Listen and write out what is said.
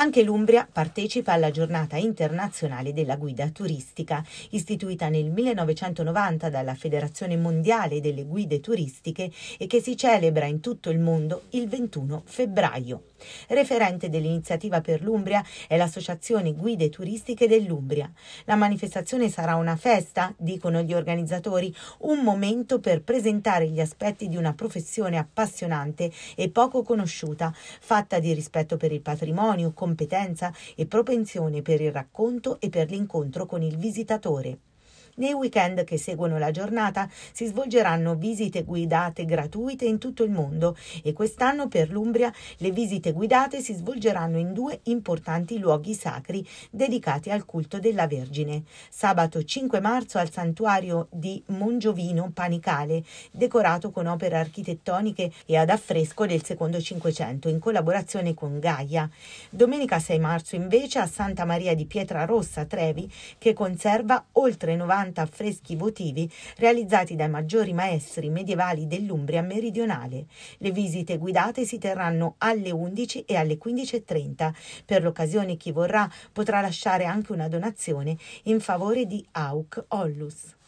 Anche l'Umbria partecipa alla giornata internazionale della guida turistica, istituita nel 1990 dalla Federazione Mondiale delle Guide Turistiche e che si celebra in tutto il mondo il 21 febbraio. Referente dell'iniziativa per l'Umbria è l'Associazione Guide Turistiche dell'Umbria. La manifestazione sarà una festa, dicono gli organizzatori, un momento per presentare gli aspetti di una professione appassionante e poco conosciuta, fatta di rispetto per il patrimonio, competenza e propensione per il racconto e per l'incontro con il visitatore. Nei weekend che seguono la giornata si svolgeranno visite guidate gratuite in tutto il mondo e quest'anno per l'Umbria le visite guidate si svolgeranno in due importanti luoghi sacri dedicati al culto della Vergine. Sabato 5 marzo al santuario di Mongiovino Panicale, decorato con opere architettoniche e ad affresco del secondo Cinquecento in collaborazione con Gaia. Domenica 6 marzo invece a Santa Maria di Pietra Rossa Trevi che conserva oltre 90 50 affreschi votivi realizzati dai maggiori maestri medievali dell'Umbria meridionale. Le visite guidate si terranno alle 11 e alle 15.30. Per l'occasione chi vorrà potrà lasciare anche una donazione in favore di AUC Ollus.